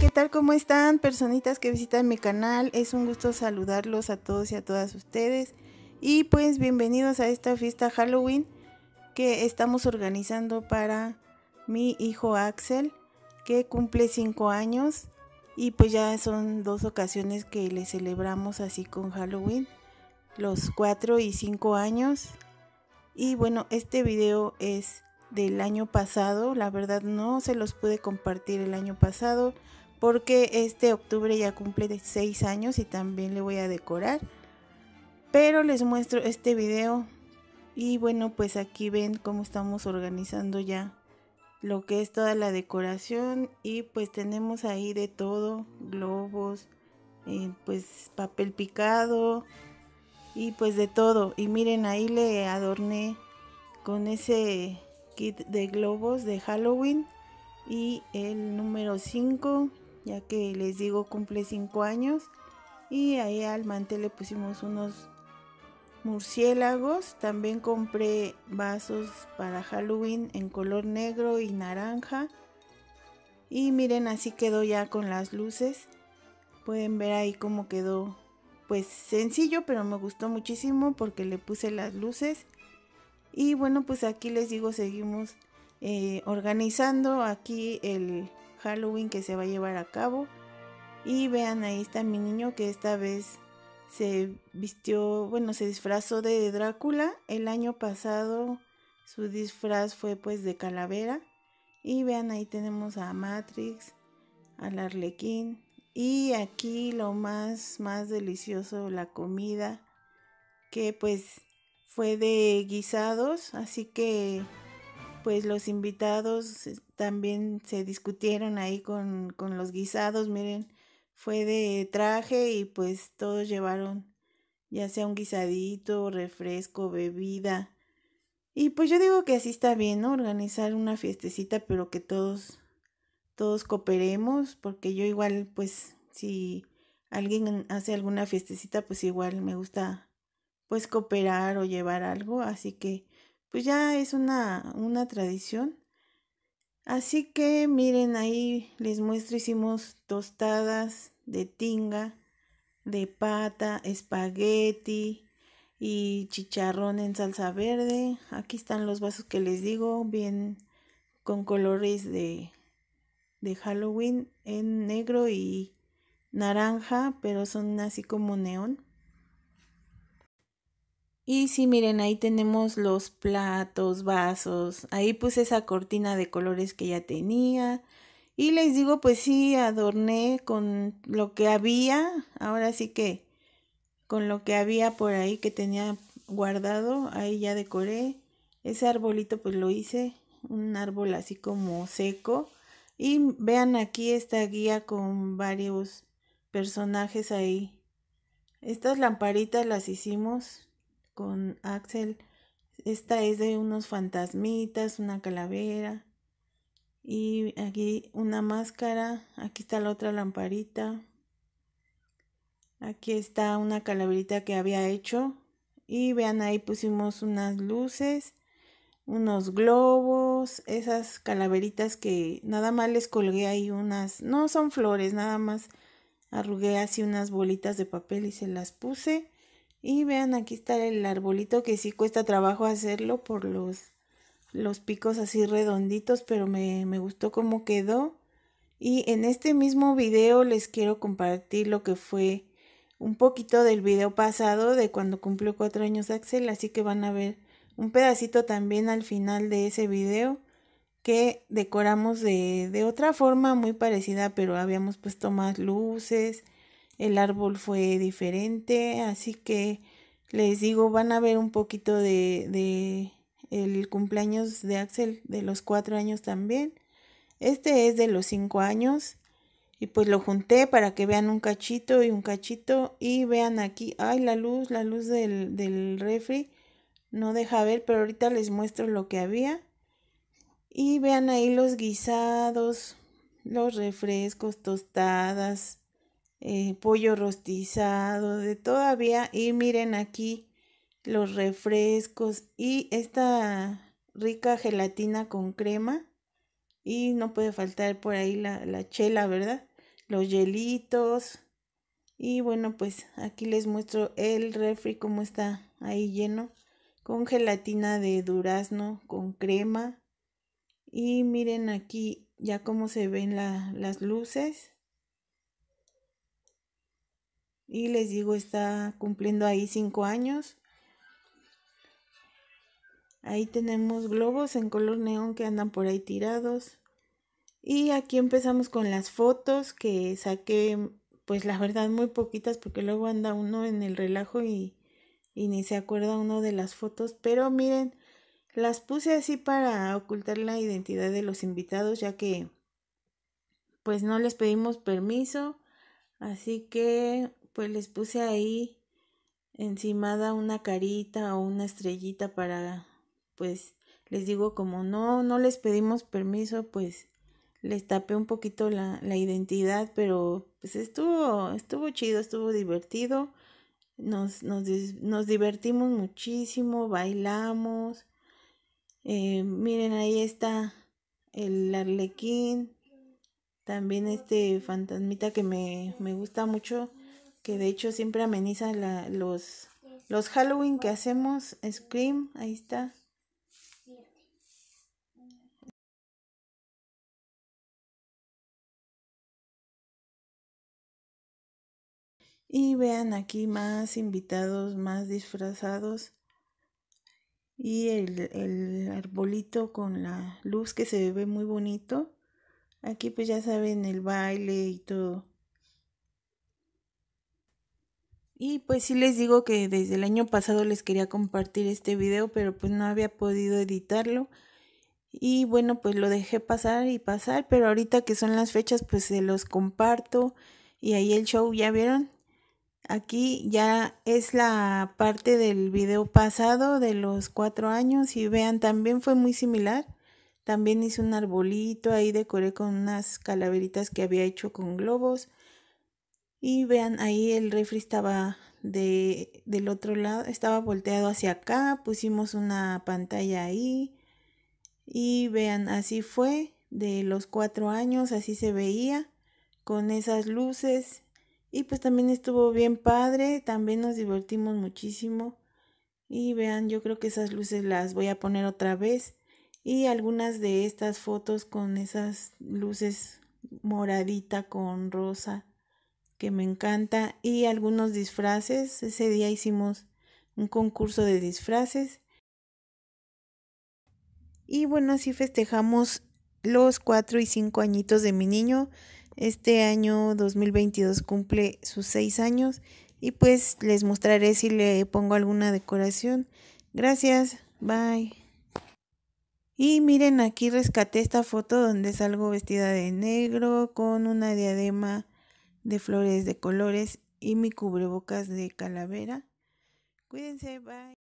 ¿qué tal? ¿Cómo están? Personitas que visitan mi canal, es un gusto saludarlos a todos y a todas ustedes. Y pues bienvenidos a esta fiesta Halloween que estamos organizando para mi hijo Axel, que cumple 5 años. Y pues ya son dos ocasiones que le celebramos así con Halloween, los 4 y 5 años. Y bueno, este video es del año pasado. La verdad no se los pude compartir el año pasado porque este octubre ya cumple 6 años y también le voy a decorar. Pero les muestro este video y bueno, pues aquí ven cómo estamos organizando ya lo que es toda la decoración y pues tenemos ahí de todo, globos, eh, pues papel picado y pues de todo. Y miren, ahí le adorné con ese kit de globos de Halloween y el número 5 ya que les digo cumple 5 años y ahí al mantel le pusimos unos murciélagos. También compré vasos para Halloween en color negro y naranja. Y miren, así quedó ya con las luces. Pueden ver ahí cómo quedó. Pues sencillo, pero me gustó muchísimo porque le puse las luces. Y bueno, pues aquí les digo, seguimos eh, organizando aquí el, Halloween que se va a llevar a cabo. Y vean, ahí está mi niño que esta vez se vistió, bueno, se disfrazó de Drácula. El año pasado su disfraz fue pues de calavera. Y vean, ahí tenemos a Matrix, al Arlequín. Y aquí lo más, más delicioso, la comida, que pues fue de guisados. Así que pues los invitados eh, también se discutieron ahí con, con los guisados, miren, fue de traje y pues todos llevaron ya sea un guisadito, refresco, bebida. Y pues yo digo que así está bien, ¿no? Organizar una fiestecita, pero que todos, todos cooperemos, porque yo igual, pues, si alguien hace alguna fiestecita, pues igual me gusta, pues, cooperar o llevar algo, así que pues ya es una, tradición. Así que miren, ahí les muestro, hicimos tostadas de tinga, de pata, espagueti y chicharrón en salsa verde. Aquí están los vasos que les digo, bien con colores de, de Halloween en negro y naranja, pero son así como neón. Y sí, miren, ahí tenemos los platos, vasos. Ahí puse esa cortina de colores que ya tenía. Y les digo, pues sí, adorné con lo que había. Ahora sí que con lo que había por ahí que tenía guardado. Ahí ya decoré. Ese arbolito pues lo hice. Un árbol así como seco. Y vean aquí esta guía con varios personajes ahí. Estas lamparitas las hicimos con Axel. Esta es de unos fantasmitas, una calavera. Y aquí una máscara. Aquí está la otra lamparita. Aquí está una calaverita que había hecho. Y vean ahí pusimos unas luces, unos globos, esas calaveritas que nada más les colgué ahí unas, no son flores, nada más arrugué así unas bolitas de papel y se las puse. Y vean, aquí está el arbolito que sí cuesta trabajo hacerlo por los, los picos así redonditos, pero me, me gustó cómo quedó. Y en este mismo video les quiero compartir lo que fue un poquito del video pasado de cuando cumplió cuatro años Axel, así que van a ver un pedacito también al final de ese video que decoramos de, de otra forma muy parecida, pero habíamos puesto más luces, el árbol fue diferente, así que les digo, van a ver un poquito de, el cumpleaños de Axel de los cuatro años también. Este es de los cinco años. Y pues lo junté para que vean un cachito y un cachito. Y vean aquí, ay, la luz, la luz del, del refri. No deja ver, pero ahorita les muestro lo que había. Y vean ahí los guisados, los refrescos, tostadas, eh, pollo rostizado, de todavía. Y miren aquí los refrescos y esta rica gelatina con crema. Y no puede faltar por ahí la, chela, ¿verdad? Los hielitos. Y bueno, pues aquí les muestro el refri como está ahí lleno. Con gelatina de durazno, con crema. Y miren aquí ya cómo se ven las luces y les digo, está cumpliendo ahí cinco años. Ahí tenemos globos en color neón que andan por ahí tirados. Y aquí empezamos con las fotos que saqué, pues la verdad muy poquitas porque luego anda uno en el relajo y, y ni se acuerda uno de las fotos. Pero miren, las puse así para ocultar la identidad de los invitados ya que pues no les pedimos permiso. Así que pues les puse ahí encimada una carita o una estrellita para, pues les digo, como no, no les pedimos permiso, pues les tapé un poquito la, la identidad, pero pues estuvo, estuvo chido, estuvo divertido. Nos, divertimos muchísimo, bailamos. Eh, miren, ahí está el arlequín, también este fantasmita que me, me gusta mucho que de hecho siempre ameniza los, los Halloween que hacemos. Scream, ahí está. Y vean aquí más invitados, más disfrazados. Y el, el, arbolito con la luz que se ve muy bonito. Aquí pues ya saben el baile y todo. Y pues sí les digo que desde el año pasado les quería compartir este video, pero pues no había podido editarlo. Y bueno, pues lo dejé pasar y pasar, pero ahorita que son las fechas, pues se los comparto. Y ahí el show, ¿ya vieron? Aquí ya es la parte del video pasado de los cuatro años y vean, también fue muy similar. También hice un arbolito, ahí decoré con unas calaveritas que había hecho con globos. Y vean, ahí el refri estaba de, del otro lado, estaba volteado hacia acá, pusimos una pantalla ahí. Y vean, así fue, de los cuatro años, así se veía, con esas luces. Y pues también estuvo bien padre, también nos divertimos muchísimo. Y vean, yo creo que esas luces las voy a poner otra vez. Y algunas de estas fotos con esas luces moradita con rosa que me encanta, y algunos disfraces. Ese día hicimos un concurso de disfraces. Y bueno, así festejamos los 4 y 5 añitos de mi niño. Este año 2022 cumple sus 6 años y pues les mostraré si le pongo alguna decoración. Gracias, bye. Y miren, aquí rescaté esta foto donde salgo vestida de negro con una diadema de flores de colores y mi cubrebocas de calavera. Cuídense, bye.